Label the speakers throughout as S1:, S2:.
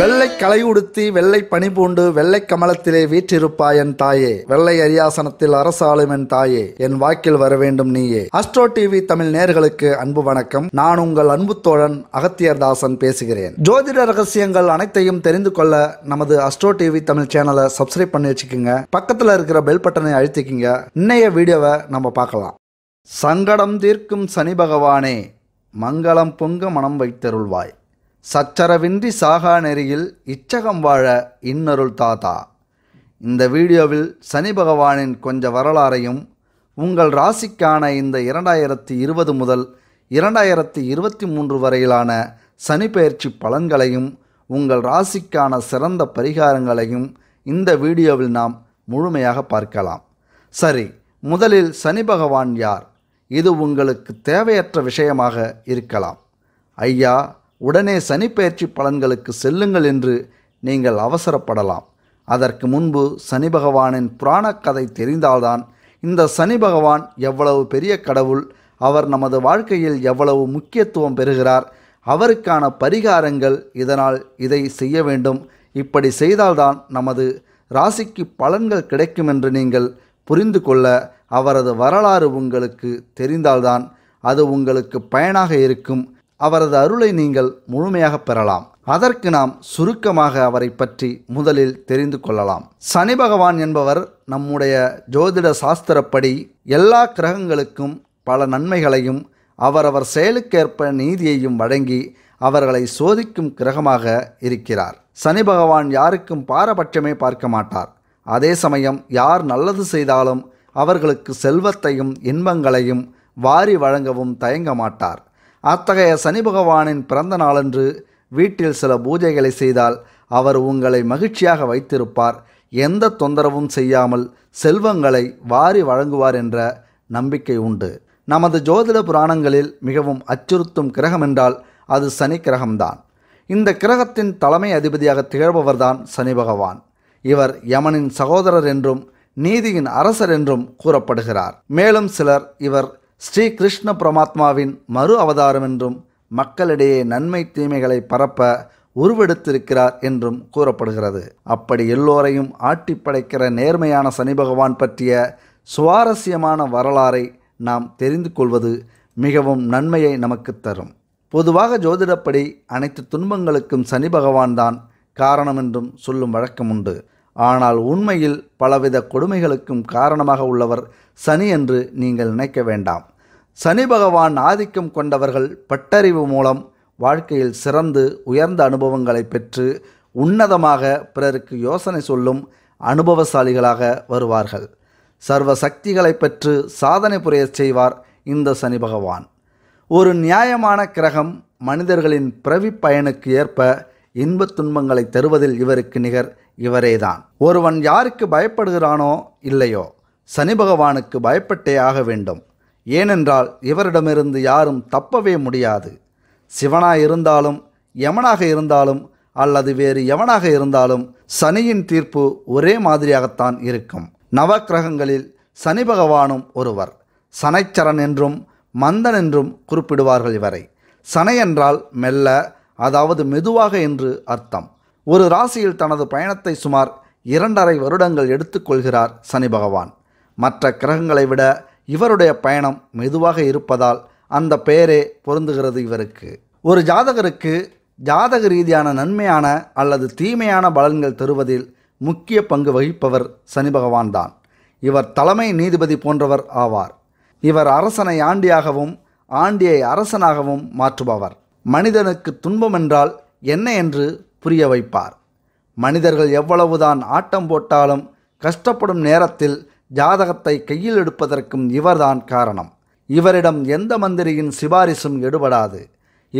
S1: வெள்ளை களை உடுத்தி வெள்ளை பனி பூண்டு வெள்ளை கமலத்திலே வீற்றிருப்பாய் என் தாயே வெள்ளை அரியாசனத்தில் அரசாளும் என் தாயே என் வாக்கில் வர வேண்டும் நீயே அஸ்ட்ரோ டிவி தமிழ் நேர்களுக்கு அன்பு வணக்கம் நான் உங்கள் அன்பு தோழன் அகத்தியர் தாசன் பேசுகிறேன் ஜோதிட ரகசியங்கள் அனைத்தையும் தெரிந்து கொள்ள நமது அஸ்ட்ரோ டிவி தமிழ் சேனலை சப்ஸ்கிரைப் பண்ணி வச்சுக்கோங்க பக்கத்தில் இருக்கிற பெல் பட்டனை அழுத்திக்கிங்க இன்னைய வீடியோவை நம்ம பார்க்கலாம் சங்கடம் தீர்க்கும் சனி பகவானே மங்களம் பொங்க மனம் வைத்தருள்வாய் சச்சரவின்றி சாகா நெறியில் இச்சகம் வாழ இன்னருள் தாத்தா இந்த வீடியோவில் சனி பகவானின் கொஞ்ச வரலாறையும் உங்கள் ராசிக்கான இந்த இரண்டாயிரத்தி இருபது முதல் இரண்டாயிரத்தி இருபத்தி மூன்று வரையிலான சனி பயிற்சி பலன்களையும் உங்கள் ராசிக்கான சிறந்த பரிகாரங்களையும் இந்த வீடியோவில் நாம் முழுமையாக பார்க்கலாம் சரி முதலில் சனி பகவான் யார் இது உங்களுக்கு தேவையற்ற விஷயமாக இருக்கலாம் ஐயா உடனே சனிப்பெயர்ச்சி பலன்களுக்கு செல்லுங்கள் என்று நீங்கள் அவசரப்படலாம் அதற்கு முன்பு சனி பகவானின் புராண கதை தெரிந்தால்தான் இந்த சனி பகவான் எவ்வளவு பெரிய கடவுள் அவர் நமது வாழ்க்கையில் எவ்வளவு முக்கியத்துவம் பெறுகிறார் அவருக்கான பரிகாரங்கள் இதனால் இதை செய்ய வேண்டும் இப்படி செய்தால்தான் நமது ராசிக்கு பலன்கள் கிடைக்கும் என்று நீங்கள் புரிந்து கொள்ள அவரது வரலாறு உங்களுக்கு தெரிந்தால்தான் அது உங்களுக்கு பயனாக இருக்கும் அவரது அருளை நீங்கள் முழுமையாக பெறலாம் அதற்கு நாம் சுருக்கமாக அவரை பற்றி முதலில் தெரிந்து கொள்ளலாம் சனி பகவான் என்பவர் நம்முடைய ஜோதிட சாஸ்திரப்படி எல்லா கிரகங்களுக்கும் பல நன்மைகளையும் அவரவர் செயலுக்கேற்ப நீதியையும் வழங்கி அவர்களை சோதிக்கும் கிரகமாக இருக்கிறார் சனி பகவான் யாருக்கும் பாரபட்சமே பார்க்க மாட்டார் அதே சமயம் யார் நல்லது செய்தாலும் அவர்களுக்கு செல்வத்தையும் இன்பங்களையும் வாரி வழங்கவும் தயங்க மாட்டார் அத்தகைய சனி பகவானின் பிறந்த நாளன்று வீட்டில் சில பூஜைகளை செய்தால் அவர் உங்களை மகிழ்ச்சியாக வைத்திருப்பார் எந்த தொந்தரவும் செய்யாமல் செல்வங்களை வாரி வழங்குவார் என்ற நம்பிக்கை உண்டு நமது ஜோதிட புராணங்களில் மிகவும் அச்சுறுத்தும் கிரகம் என்றால் அது சனி கிரகம்தான் இந்த கிரகத்தின் தலைமை அதிபதியாக திகழ்பவர்தான் சனி பகவான் இவர் யமனின் சகோதரர் என்றும் நீதியின் அரசர் என்றும் கூறப்படுகிறார் மேலும் சிலர் இவர் ஸ்ரீ கிருஷ்ண பரமாத்மாவின் மறு அவதாரம் என்றும் மக்களிடையே நன்மை தீமைகளை பரப்ப உருவெடுத்திருக்கிறார் என்றும் கூறப்படுகிறது அப்படி எல்லோரையும் ஆட்டி படைக்கிற நேர்மையான சனி பகவான் பற்றிய சுவாரஸ்யமான வரலாறை நாம் தெரிந்து கொள்வது மிகவும் நன்மையை நமக்கு தரும் பொதுவாக ஜோதிடப்படி அனைத்து துன்பங்களுக்கும் சனி பகவான் தான் காரணம் என்றும் சொல்லும் வழக்கம் உண்டு ஆனால் உண்மையில் பலவித கொடுமைகளுக்கும் காரணமாக உள்ளவர் சனி என்று நீங்கள் நினைக்க வேண்டாம் சனி பகவான் ஆதிக்கம் கொண்டவர்கள் பட்டறிவு மூலம் வாழ்க்கையில் சிறந்து உயர்ந்த அனுபவங்களை பெற்று உன்னதமாக பிறருக்கு யோசனை சொல்லும் அனுபவசாலிகளாக வருவார்கள் சர்வ சக்திகளை பெற்று சாதனை புரிய செய்வார் இந்த சனி பகவான் ஒரு நியாயமான கிரகம் மனிதர்களின் பிறவி பயனுக்கு ஏற்ப இன்பத் துன்பங்களை தருவதில் இவருக்கு நிகர் இவரேதான் ஒருவன் யாருக்கு பயப்படுகிறானோ இல்லையோ சனி பகவானுக்கு பயப்பட்டே ஆக வேண்டும் ஏனென்றால் இவரிடமிருந்து யாரும் தப்பவே முடியாது சிவனாக இருந்தாலும் யமனாக இருந்தாலும் அல்லது வேறு எவனாக இருந்தாலும் சனியின் தீர்ப்பு ஒரே மாதிரியாகத்தான் இருக்கும் நவக்கிரகங்களில் சனி பகவானும் ஒருவர் சனைச்சரன் என்றும் மந்தன் என்றும் குறிப்பிடுவார்கள் இவரை சனை என்றால் மெல்ல அதாவது மெதுவாக என்று அர்த்தம் ஒரு ராசியில் தனது பயணத்தை சுமார் இரண்டரை வருடங்கள் எடுத்துக்கொள்கிறார் சனி பகவான் மற்ற கிரகங்களை விட இவருடைய பயணம் மெதுவாக இருப்பதால் அந்த பெயரே பொருந்துகிறது இவருக்கு ஒரு ஜாதகருக்கு ஜாதக ரீதியான நன்மையான அல்லது தீமையான பலன்கள் தருவதில் முக்கிய பங்கு வகிப்பவர் சனி பகவான் தான் இவர் தலைமை நீதிபதி போன்றவர் ஆவார் இவர் அரசனை ஆண்டியாகவும் ஆண்டியை அரசனாகவும் மாற்றுபவர் மனிதனுக்கு துன்பம் என்றால் என்ன என்று புரிய வைப்பார் மனிதர்கள் எவ்வளவுதான் ஆட்டம் போட்டாலும் கஷ்டப்படும் நேரத்தில் ஜாதகத்தை கையில் எடுப்பதற்கும் இவர்தான் காரணம் இவரிடம் எந்த மந்திரியின் சிபாரிசும் எடுபடாது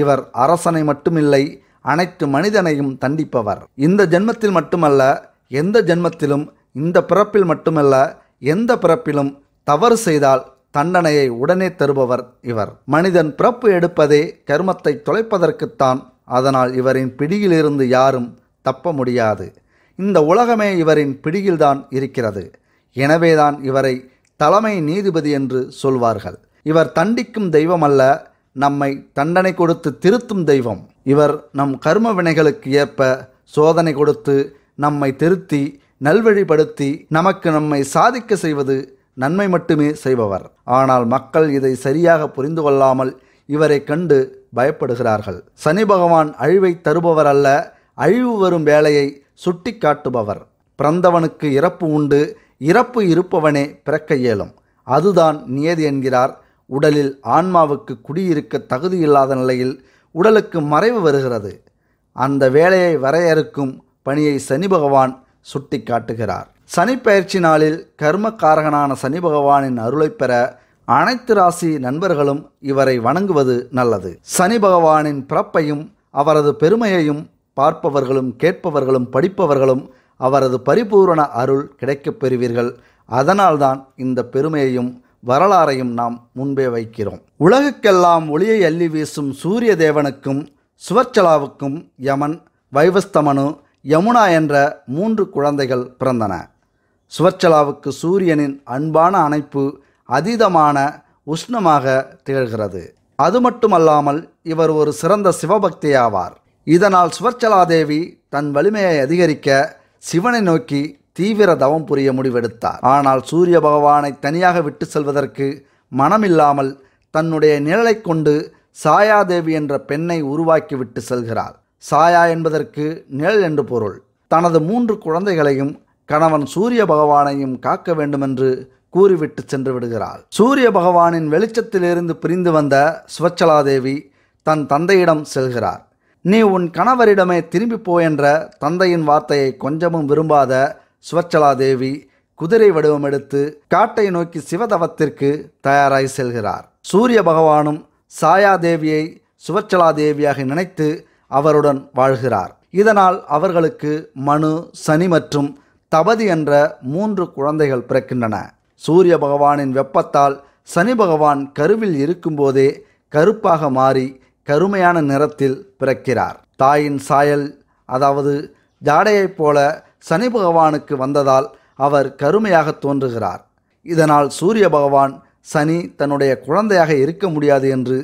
S1: இவர் அரசனை மட்டுமில்லை அனைத்து மனிதனையும் தண்டிப்பவர் இந்த ஜென்மத்தில் மட்டுமல்ல எந்த ஜென்மத்திலும் இந்த பிறப்பில் மட்டுமல்ல எந்த பிறப்பிலும் தவறு செய்தால் தண்டனையை உடனே தருபவர் இவர் மனிதன் பிறப்பு எடுப்பதே கர்மத்தை தொலைப்பதற்குத்தான் அதனால் இவரின் பிடியிலிருந்து யாரும் தப்ப முடியாது இந்த உலகமே இவரின் பிடியில்தான் இருக்கிறது எனவேதான் இவரை தலைமை நீதிபதி என்று சொல்வார்கள் இவர் தண்டிக்கும் தெய்வம் அல்ல நம்மை தண்டனை கொடுத்து திருத்தும் தெய்வம் இவர் நம் கர்ம வினைகளுக்கு ஏற்ப சோதனை கொடுத்து நம்மை திருத்தி நல்வழிப்படுத்தி நமக்கு நம்மை சாதிக்க செய்வது நன்மை மட்டுமே செய்பவர் ஆனால் மக்கள் இதை சரியாக புரிந்து கொள்ளாமல் இவரை கண்டு பயப்படுகிறார்கள் சனி பகவான் அழிவை தருபவர் அல்ல அழிவு வரும் வேலையை சுட்டி காட்டுபவர் பிறந்தவனுக்கு இறப்பு உண்டு இறப்பு இருப்பவனே பிறக்க இயலும் அதுதான் நியதி என்கிறார் உடலில் ஆன்மாவுக்கு குடியிருக்க தகுதி இல்லாத நிலையில் உடலுக்கு மறைவு வருகிறது அந்த வேலையை வரையறுக்கும் பணியை சனி பகவான் சுட்டி காட்டுகிறார் சனி பயிற்சி நாளில் கர்மக்காரகனான சனி பகவானின் அருளைப் பெற அனைத்து ராசி நண்பர்களும் இவரை வணங்குவது நல்லது சனி பகவானின் பிறப்பையும் அவரது பெருமையையும் பார்ப்பவர்களும் கேட்பவர்களும் படிப்பவர்களும் அவரது பரிபூரண அருள் கிடைக்கப் பெறுவீர்கள் அதனால்தான் இந்த பெருமையையும் வரலாறையும் நாம் முன்பே வைக்கிறோம் உலகுக்கெல்லாம் ஒளியை அள்ளி வீசும் சூரிய தேவனுக்கும் சுவர்ச்சலாவுக்கும் யமன் வைவஸ்தமனு யமுனா என்ற மூன்று குழந்தைகள் பிறந்தன சுவர்ச்சலாவுக்கு சூரியனின் அன்பான அணைப்பு அதீதமான உஷ்ணமாக திகழ்கிறது அது மட்டுமல்லாமல் இவர் ஒரு சிறந்த சிவபக்தியாவார் இதனால் சுவர்ச்சலாதேவி தன் வலிமையை அதிகரிக்க சிவனை நோக்கி தீவிர தவம் புரிய முடிவெடுத்தார் ஆனால் சூரிய பகவானை தனியாக விட்டு செல்வதற்கு மனமில்லாமல் தன்னுடைய நிழலை கொண்டு சாயாதேவி என்ற பெண்ணை உருவாக்கி விட்டு செல்கிறார் சாயா என்பதற்கு நிழல் என்று பொருள் தனது மூன்று குழந்தைகளையும் கணவன் சூரிய பகவானையும் காக்க வேண்டுமென்று கூறிவிட்டு சென்று விடுகிறாள் சூரிய பகவானின் வெளிச்சத்திலிருந்து பிரிந்து வந்த சுவச்சலாதேவி தன் தந்தையிடம் செல்கிறார் நீ உன் கணவரிடமே திரும்பி போ என்ற தந்தையின் வார்த்தையை கொஞ்சமும் விரும்பாத சுவச்சலாதேவி குதிரை வடிவம் எடுத்து காட்டை நோக்கி சிவதவத்திற்கு தயாராகி செல்கிறார் சூரிய பகவானும் சாயாதேவியை சுவச்சலாதேவியாக நினைத்து அவருடன் வாழ்கிறார் இதனால் அவர்களுக்கு மனு சனி மற்றும் தபதி என்ற மூன்று குழந்தைகள் பிறக்கின்றன சூரிய பகவானின் வெப்பத்தால் சனி பகவான் கருவில் இருக்கும்போதே கருப்பாக மாறி கருமையான நிறத்தில் பிறக்கிறார் தாயின் சாயல் அதாவது ஜாடையைப் போல சனி பகவானுக்கு வந்ததால் அவர் கருமையாக தோன்றுகிறார் இதனால் சூரிய பகவான் சனி தன்னுடைய குழந்தையாக இருக்க முடியாது என்று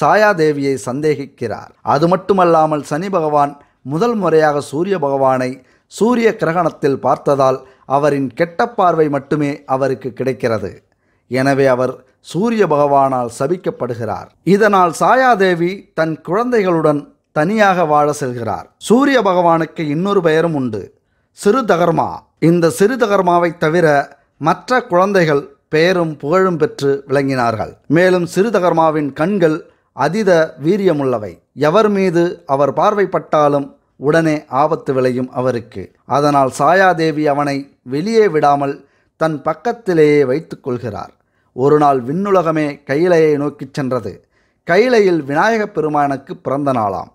S1: சாயாதேவியை சந்தேகிக்கிறார் அது மட்டுமல்லாமல் சனி பகவான் முதல் முறையாக சூரிய பகவானை சூரிய கிரகணத்தில் பார்த்ததால் அவரின் கெட்ட பார்வை மட்டுமே அவருக்கு கிடைக்கிறது எனவே அவர் சூரிய பகவானால் சபிக்கப்படுகிறார் இதனால் சாயாதேவி தன் குழந்தைகளுடன் தனியாக வாழ செல்கிறார் சூரிய பகவானுக்கு இன்னொரு பெயரும் உண்டு சிறுதகர்மா இந்த சிறுதகர்மாவை தவிர மற்ற குழந்தைகள் பெயரும் புகழும் பெற்று விளங்கினார்கள் மேலும் சிறுதகர்மாவின் கண்கள் அதீத வீரியமுள்ளவை எவர் மீது அவர் பார்வைப்பட்டாலும் உடனே ஆபத்து விளையும் அவருக்கு அதனால் சாயாதேவி அவனை வெளியே விடாமல் தன் பக்கத்திலேயே வைத்து கொள்கிறார் ஒரு நாள் விண்ணுலகமே கையிலையை நோக்கிச் சென்றது கைலையில் விநாயகப் பெருமானுக்கு பிறந்த நாளாம்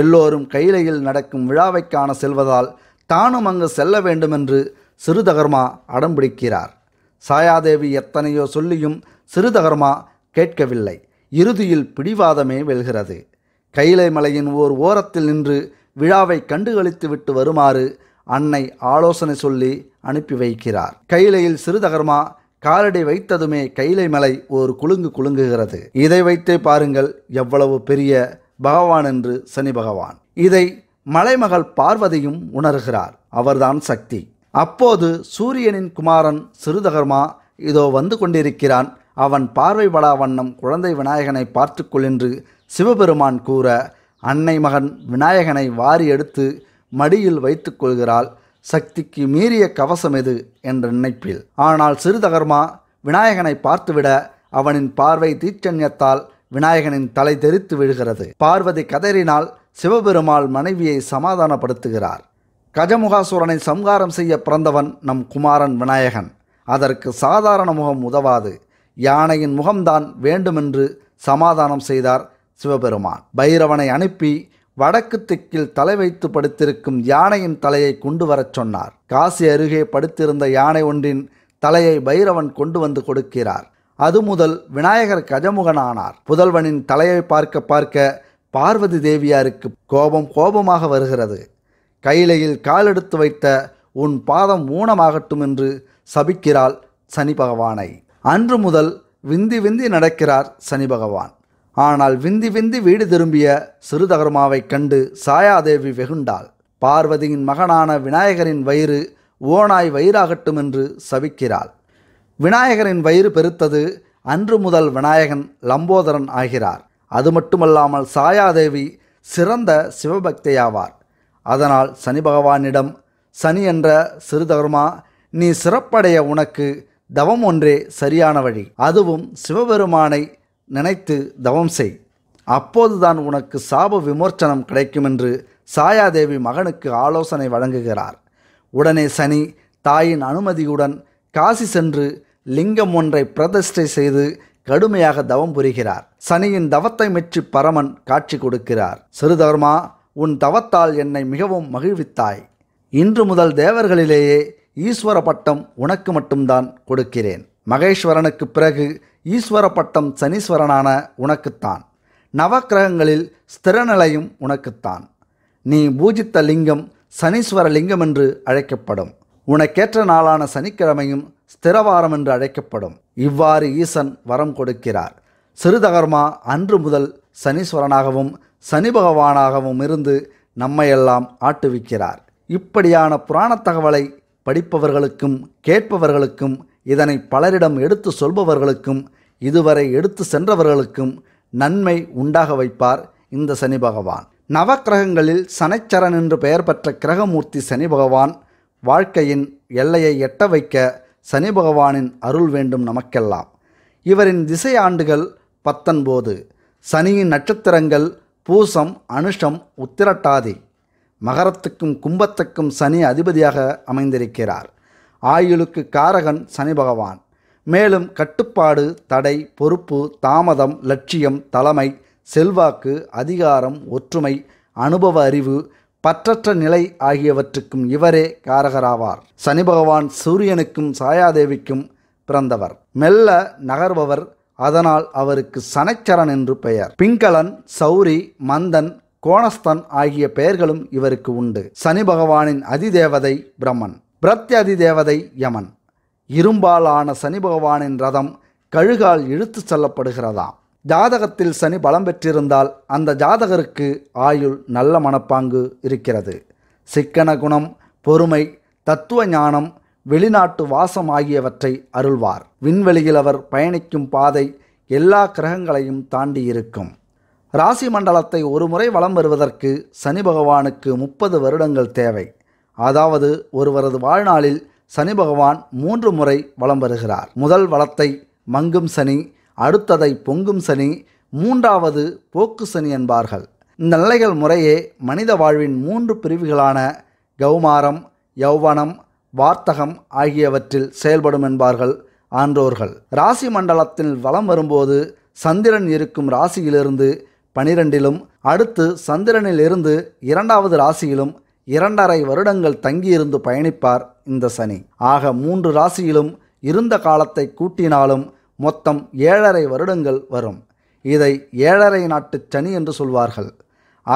S1: எல்லோரும் கைலையில் நடக்கும் விழாவை காண செல்வதால் தானும் அங்கு செல்ல வேண்டுமென்று சிறுதகர்மா அடம்பிடிக்கிறார் சாயாதேவி எத்தனையோ சொல்லியும் சிறுதகர்மா கேட்கவில்லை இறுதியில் பிடிவாதமே வெல்கிறது கைலை மலையின் ஓர் ஓரத்தில் நின்று விழாவை கண்டுகளித்து விட்டு வருமாறு அன்னை ஆலோசனை சொல்லி அனுப்பி வைக்கிறார் கைலையில் சிறுதகர்மா காலடி வைத்ததுமே கைலை மலை ஒரு குலுங்கு குலுங்குகிறது இதை வைத்தே பாருங்கள் எவ்வளவு பெரிய பகவான் என்று சனி பகவான் இதை மலைமகள் பார்வதியும் உணர்கிறார் அவர்தான் சக்தி அப்போது சூரியனின் குமாரன் சிறுதகர்மா இதோ வந்து கொண்டிருக்கிறான் அவன் பார்வை படா வண்ணம் குழந்தை விநாயகனை பார்த்துக்கொள் என்று சிவபெருமான் கூற அன்னை மகன் விநாயகனை வாரி எடுத்து மடியில் வைத்துக்கொள்கிறாள் சக்திக்கு மீறிய கவசம் எது என்ற நினைப்பில் ஆனால் சிறுதகர்மா விநாயகனை பார்த்துவிட அவனின் பார்வை தீச்சன்யத்தால் விநாயகனின் தலை தெரித்து விழுகிறது பார்வதி கதறினால் சிவபெருமாள் மனைவியை சமாதானப்படுத்துகிறார் கஜமுகாசுரனை சம்காரம் செய்ய பிறந்தவன் நம் குமாரன் விநாயகன் அதற்கு சாதாரண முகம் உதவாது யானையின் முகம்தான் வேண்டுமென்று சமாதானம் செய்தார் சிவபெருமான் பைரவனை அனுப்பி வடக்கு திக்கில் தலை வைத்து படுத்திருக்கும் யானையின் தலையை கொண்டு வரச் சொன்னார் காசி அருகே படுத்திருந்த யானை ஒன்றின் தலையை பைரவன் கொண்டு வந்து கொடுக்கிறார் அது முதல் விநாயகர் கஜமுகனானார் புதல்வனின் தலையை பார்க்க பார்க்க பார்வதி தேவியாருக்கு கோபம் கோபமாக வருகிறது கையிலையில் காலெடுத்து வைத்த உன் பாதம் ஊனமாகட்டும் என்று சபிக்கிறாள் சனி பகவானை அன்று முதல் விந்தி விந்தி நடக்கிறார் சனி பகவான் ஆனால் விந்தி விந்தி வீடு திரும்பிய சிறுதகர்மாவை கண்டு சாயாதேவி வெகுண்டாள் பார்வதியின் மகனான விநாயகரின் வயிறு ஓனாய் வயிறாகட்டும் என்று சவிக்கிறாள் விநாயகரின் வயிறு பெருத்தது அன்று முதல் விநாயகன் லம்போதரன் ஆகிறார் அது மட்டுமல்லாமல் சாயாதேவி சிறந்த சிவபக்தியாவார் அதனால் சனி பகவானிடம் சனி என்ற சிறுதகர்மா நீ சிறப்படைய உனக்கு தவம் ஒன்றே சரியான வழி அதுவும் சிவபெருமானை நினைத்து தவம் செய் அப்போதுதான் உனக்கு சாப விமோர்ச்சனம் கிடைக்கும் என்று சாயாதேவி மகனுக்கு ஆலோசனை வழங்குகிறார் உடனே சனி தாயின் அனுமதியுடன் காசி சென்று லிங்கம் ஒன்றை பிரதிஷ்டை செய்து கடுமையாக தவம் புரிகிறார் சனியின் தவத்தை மெச்சி பரமன் காட்சி கொடுக்கிறார் சிறுதர்மா உன் தவத்தால் என்னை மிகவும் மகிழ்வித்தாய் இன்று முதல் தேவர்களிலேயே ஈஸ்வர பட்டம் உனக்கு மட்டும்தான் கொடுக்கிறேன் மகேஸ்வரனுக்கு பிறகு ஈஸ்வர பட்டம் சனீஸ்வரனான உனக்குத்தான் நவக்கிரகங்களில் ஸ்திரநிலையும் உனக்குத்தான் நீ பூஜித்த லிங்கம் சனீஸ்வர லிங்கம் என்று அழைக்கப்படும் உனக்கேற்ற நாளான சனிக்கிழமையும் ஸ்திரவாரம் என்று அழைக்கப்படும் இவ்வாறு ஈசன் வரம் கொடுக்கிறார் சிறுதகர்மா அன்று முதல் சனீஸ்வரனாகவும் சனி பகவானாகவும் இருந்து நம்மையெல்லாம் ஆட்டுவிக்கிறார் இப்படியான புராணத் தகவலை படிப்பவர்களுக்கும் கேட்பவர்களுக்கும் இதனை பலரிடம் எடுத்து சொல்பவர்களுக்கும் இதுவரை எடுத்து சென்றவர்களுக்கும் நன்மை உண்டாக வைப்பார் இந்த சனி பகவான் நவக்கிரகங்களில் சனைச்சரன் என்று பெயர் பெற்ற கிரகமூர்த்தி சனி பகவான் வாழ்க்கையின் எல்லையை எட்ட வைக்க சனி பகவானின் அருள் வேண்டும் நமக்கெல்லாம் இவரின் திசை ஆண்டுகள் பத்தொன்போது சனியின் நட்சத்திரங்கள் பூசம் அனுஷம் உத்திரட்டாதி மகரத்துக்கும் கும்பத்துக்கும் சனி அதிபதியாக அமைந்திருக்கிறார் ஆயுளுக்கு காரகன் சனி பகவான் மேலும் கட்டுப்பாடு தடை பொறுப்பு தாமதம் லட்சியம் தலைமை செல்வாக்கு அதிகாரம் ஒற்றுமை அனுபவ அறிவு பற்றற்ற நிலை ஆகியவற்றுக்கும் இவரே காரகராவார் சனி பகவான் சூரியனுக்கும் சாயாதேவிக்கும் பிறந்தவர் மெல்ல நகர்பவர் அதனால் அவருக்கு சனைச்சரன் என்று பெயர் பிங்களன் சௌரி மந்தன் கோணஸ்தன் ஆகிய பெயர்களும் இவருக்கு உண்டு சனி பகவானின் அதிதேவதை பிரம்மன் பிரத்யதி தேவதை யமன் இரும்பாலான சனி பகவானின் ரதம் கழுகால் இழுத்து செல்லப்படுகிறதாம் ஜாதகத்தில் சனி பலம் பெற்றிருந்தால் அந்த ஜாதகருக்கு ஆயுள் நல்ல மனப்பாங்கு இருக்கிறது சிக்கன குணம் பொறுமை தத்துவ ஞானம் வெளிநாட்டு வாசம் ஆகியவற்றை அருள்வார் விண்வெளியில் அவர் பயணிக்கும் பாதை எல்லா கிரகங்களையும் தாண்டி இருக்கும் ராசி மண்டலத்தை ஒருமுறை வலம் வருவதற்கு சனி பகவானுக்கு முப்பது வருடங்கள் தேவை அதாவது ஒருவரது வாழ்நாளில் சனி பகவான் மூன்று முறை வலம் வருகிறார் முதல் வளத்தை மங்கும் சனி அடுத்ததை பொங்கும் சனி மூன்றாவது போக்கு சனி என்பார்கள் இந்த நிலைகள் முறையே மனித வாழ்வின் மூன்று பிரிவுகளான கௌமாரம் யௌவனம் வார்த்தகம் ஆகியவற்றில் செயல்படும் என்பார்கள் ஆன்றோர்கள் ராசி மண்டலத்தில் வலம் வரும்போது சந்திரன் இருக்கும் ராசியிலிருந்து பனிரெண்டிலும் அடுத்து சந்திரனில் இருந்து இரண்டாவது ராசியிலும் இரண்டரை வருடங்கள் தங்கியிருந்து பயணிப்பார் இந்த சனி ஆக மூன்று ராசியிலும் இருந்த காலத்தை கூட்டினாலும் மொத்தம் ஏழரை வருடங்கள் வரும் இதை ஏழரை நாட்டு சனி என்று சொல்வார்கள்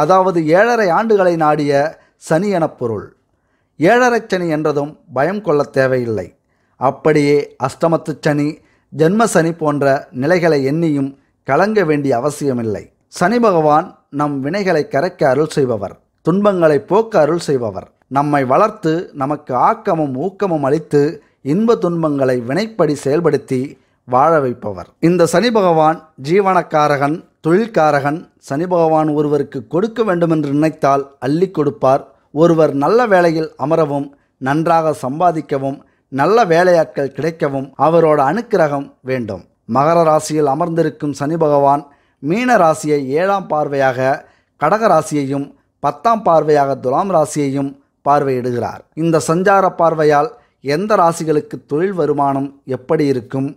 S1: அதாவது ஏழரை ஆண்டுகளை நாடிய சனி பொருள் ஏழரை சனி என்றதும் பயம் கொள்ள தேவையில்லை அப்படியே அஷ்டமத்து சனி ஜென்ம சனி போன்ற நிலைகளை எண்ணியும் கலங்க வேண்டிய அவசியமில்லை சனி பகவான் நம் வினைகளை கரைக்க அருள் செய்பவர் துன்பங்களை போக்க அருள் செய்பவர் நம்மை வளர்த்து நமக்கு ஆக்கமும் ஊக்கமும் அளித்து இன்ப துன்பங்களை வினைப்படி செயல்படுத்தி வாழ வைப்பவர் இந்த சனி பகவான் ஜீவனக்காரகன் தொழில்காரகன் சனி பகவான் ஒருவருக்கு கொடுக்க வேண்டுமென்று நினைத்தால் அள்ளி கொடுப்பார் ஒருவர் நல்ல வேலையில் அமரவும் நன்றாக சம்பாதிக்கவும் நல்ல வேலையாட்கள் கிடைக்கவும் அவரோட அனுக்கிரகம் வேண்டும் மகர ராசியில் அமர்ந்திருக்கும் சனி பகவான் மீன ராசியை ஏழாம் பார்வையாக கடக ராசியையும் பத்தாம் பார்வையாக துலாம் ராசியையும் பார்வையிடுகிறார் இந்த சஞ்சார பார்வையால் எந்த ராசிகளுக்கு தொழில் வருமானம் எப்படி இருக்கும்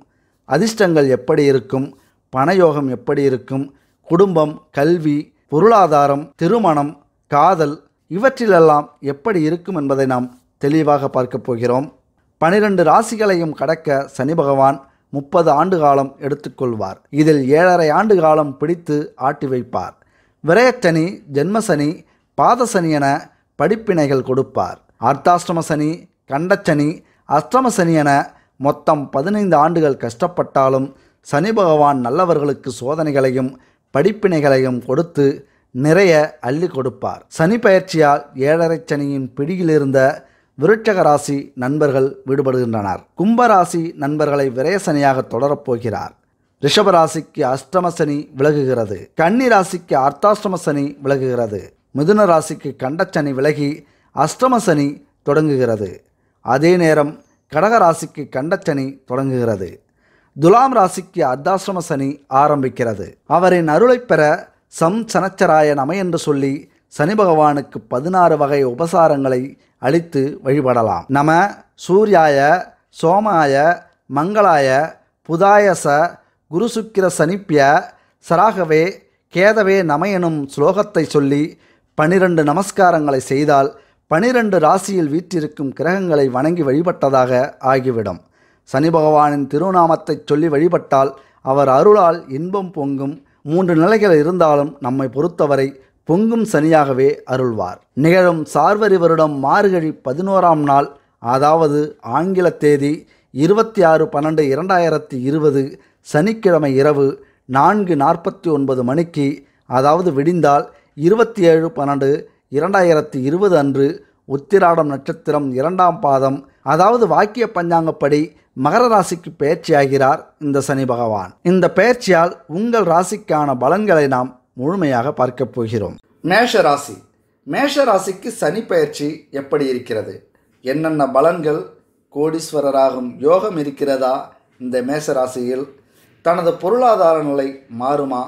S1: அதிர்ஷ்டங்கள் எப்படி இருக்கும் பணயோகம் எப்படி இருக்கும் குடும்பம் கல்வி பொருளாதாரம் திருமணம் காதல் இவற்றிலெல்லாம் எப்படி இருக்கும் என்பதை நாம் தெளிவாக பார்க்கப் போகிறோம் பனிரெண்டு ராசிகளையும் கடக்க சனி பகவான் முப்பது ஆண்டு காலம் எடுத்துக்கொள்வார் இதில் ஏழரை ஆண்டு காலம் பிடித்து ஆட்டி வைப்பார் விரயச்சனி ஜென்மசனி பாதசனி என படிப்பினைகள் கொடுப்பார் அர்த்தாஷ்டம சனி கண்டச்சனி அஷ்டம சனி என மொத்தம் பதினைந்து ஆண்டுகள் கஷ்டப்பட்டாலும் சனி பகவான் நல்லவர்களுக்கு சோதனைகளையும் படிப்பினைகளையும் கொடுத்து நிறைய அள்ளி கொடுப்பார் சனி பயிற்சியால் ஏழரை சனியின் பிடியிலிருந்த விருட்சக ராசி நண்பர்கள் விடுபடுகின்றனர் கும்பராசி நண்பர்களை விரயசனியாக தொடரப்போகிறார் ரிஷபராசிக்கு அஷ்டம சனி விலகுகிறது கன்னி ராசிக்கு அர்த்தாஷ்டம சனி விலகுகிறது மிதுன ராசிக்கு கண்டச்சனி விலகி அஷ்டம சனி தொடங்குகிறது அதே நேரம் கடக ராசிக்கு கண்டச்சனி தொடங்குகிறது துலாம் ராசிக்கு அர்த்தாசிரம சனி ஆரம்பிக்கிறது அவரின் அருளை பெற சம் சனச்சராய நம என்று சொல்லி சனி பகவானுக்கு பதினாறு வகை உபசாரங்களை அளித்து வழிபடலாம் நம சூர்யாய சோமாய மங்களாய புதாயச குருசுக்கிர சனிப்பிய சராகவே கேதவே நம எனும் ஸ்லோகத்தை சொல்லி பனிரெண்டு நமஸ்காரங்களை செய்தால் பனிரெண்டு ராசியில் வீற்றிருக்கும் கிரகங்களை வணங்கி வழிபட்டதாக ஆகிவிடும் சனி பகவானின் திருநாமத்தை சொல்லி வழிபட்டால் அவர் அருளால் இன்பம் பொங்கும் மூன்று நிலைகள் இருந்தாலும் நம்மை பொறுத்தவரை பொங்கும் சனியாகவே அருள்வார் நிகழும் சார்வரி வருடம் மார்கழி பதினோராம் நாள் அதாவது ஆங்கில தேதி இருபத்தி ஆறு பன்னெண்டு இரண்டாயிரத்தி இருபது சனிக்கிழமை இரவு நான்கு நாற்பத்தி ஒன்பது மணிக்கு அதாவது விடிந்தால் இருபத்தி ஏழு பன்னெண்டு இரண்டாயிரத்தி இருபது அன்று உத்திராடம் நட்சத்திரம் இரண்டாம் பாதம் அதாவது வாக்கிய பஞ்சாங்கப்படி மகர ராசிக்கு பயிற்சியாகிறார் இந்த சனி பகவான் இந்த பயிற்சியால் உங்கள் ராசிக்கான பலன்களை நாம் முழுமையாக பார்க்கப் போகிறோம் மேஷ ராசி மேஷ ராசிக்கு சனி பயிற்சி எப்படி இருக்கிறது என்னென்ன பலன்கள் கோடீஸ்வரராகும் யோகம் இருக்கிறதா இந்த மேஷ ராசியில் தனது பொருளாதார நிலை மாறுமா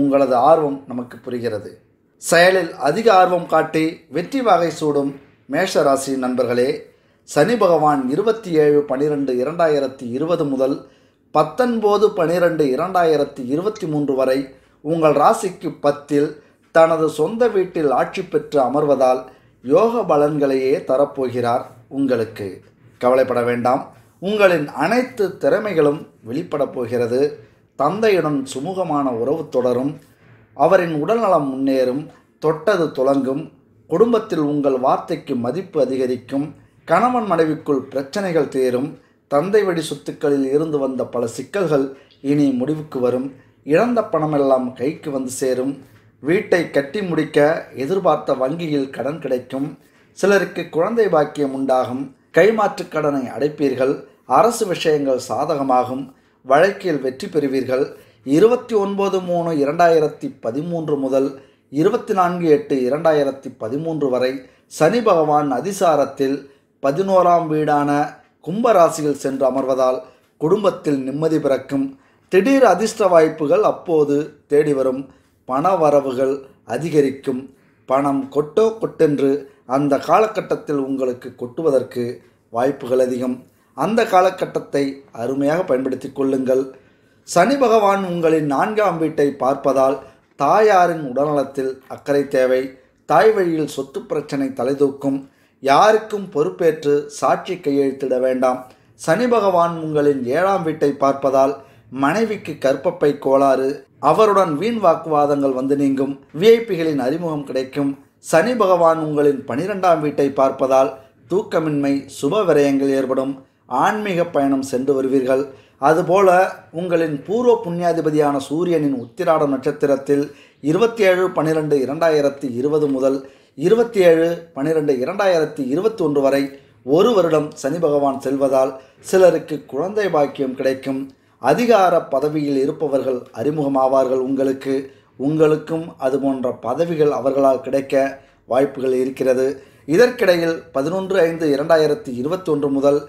S1: உங்களது ஆர்வம் நமக்கு புரிகிறது செயலில் அதிக ஆர்வம் காட்டி வெற்றி வகை சூடும் மேஷராசி நண்பர்களே சனி பகவான் இருபத்தி ஏழு பனிரெண்டு இரண்டாயிரத்தி இருபது முதல் பத்தொன்பது பனிரெண்டு இரண்டாயிரத்தி இருபத்தி மூன்று வரை உங்கள் ராசிக்கு பத்தில் தனது சொந்த வீட்டில் ஆட்சி பெற்று அமர்வதால் யோக பலன்களையே தரப்போகிறார் உங்களுக்கு கவலைப்பட வேண்டாம் உங்களின் அனைத்து திறமைகளும் வெளிப்படப் போகிறது தந்தையுடன் சுமூகமான உறவு தொடரும் அவரின் உடல்நலம் முன்னேறும் தொட்டது துலங்கும் குடும்பத்தில் உங்கள் வார்த்தைக்கு மதிப்பு அதிகரிக்கும் கணவன் மனைவிக்குள் பிரச்சனைகள் தேரும் தந்தை வழி சொத்துக்களில் இருந்து வந்த பல சிக்கல்கள் இனி முடிவுக்கு வரும் இழந்த பணமெல்லாம் கைக்கு வந்து சேரும் வீட்டை கட்டி முடிக்க எதிர்பார்த்த வங்கியில் கடன் கிடைக்கும் சிலருக்கு குழந்தை பாக்கியம் உண்டாகும் கைமாற்று கடனை அடைப்பீர்கள் அரசு விஷயங்கள் சாதகமாகும் வழக்கில் வெற்றி பெறுவீர்கள் இருபத்தி ஒன்பது மூணு இரண்டாயிரத்தி பதிமூன்று முதல் இருபத்தி நான்கு எட்டு இரண்டாயிரத்தி பதிமூன்று வரை சனி பகவான் அதிசாரத்தில் பதினோராம் வீடான கும்பராசியில் சென்று அமர்வதால் குடும்பத்தில் நிம்மதி பிறக்கும் திடீர் அதிர்ஷ்ட வாய்ப்புகள் அப்போது தேடி வரும் பண வரவுகள் அதிகரிக்கும் பணம் கொட்டோ கொட்டென்று அந்த காலகட்டத்தில் உங்களுக்கு கொட்டுவதற்கு வாய்ப்புகள் அதிகம் அந்த காலகட்டத்தை அருமையாக பயன்படுத்தி கொள்ளுங்கள் சனி பகவான் உங்களின் நான்காம் வீட்டை பார்ப்பதால் தாயாரின் உடல்நலத்தில் அக்கறை தேவை தாய் வழியில் சொத்து பிரச்சனை தலைதூக்கும் யாருக்கும் பொறுப்பேற்று சாட்சி கையெழுத்திட வேண்டாம் சனி பகவான் உங்களின் ஏழாம் வீட்டை பார்ப்பதால் மனைவிக்கு கற்பப்பை கோளாறு அவருடன் வீண் வாக்குவாதங்கள் வந்து நீங்கும் விஐபிகளின் அறிமுகம் கிடைக்கும் சனி பகவான் உங்களின் பனிரெண்டாம் வீட்டை பார்ப்பதால் தூக்கமின்மை சுப விரயங்கள் ஏற்படும் ஆன்மீக பயணம் சென்று வருவீர்கள் அதுபோல உங்களின் பூர்வ புண்ணியாதிபதியான சூரியனின் உத்திராட நட்சத்திரத்தில் இருபத்தி ஏழு பன்னிரெண்டு இரண்டாயிரத்தி இருபது முதல் இருபத்தி ஏழு பன்னிரெண்டு இரண்டாயிரத்தி இருபத்தி ஒன்று வரை ஒரு வருடம் சனி பகவான் செல்வதால் சிலருக்கு குழந்தை பாக்கியம் கிடைக்கும் அதிகார பதவியில் இருப்பவர்கள் அறிமுகமாவார்கள் உங்களுக்கு உங்களுக்கும் அது போன்ற பதவிகள் அவர்களால் கிடைக்க வாய்ப்புகள் இருக்கிறது இதற்கிடையில் பதினொன்று ஐந்து இரண்டாயிரத்தி இருபத்தி ஒன்று முதல்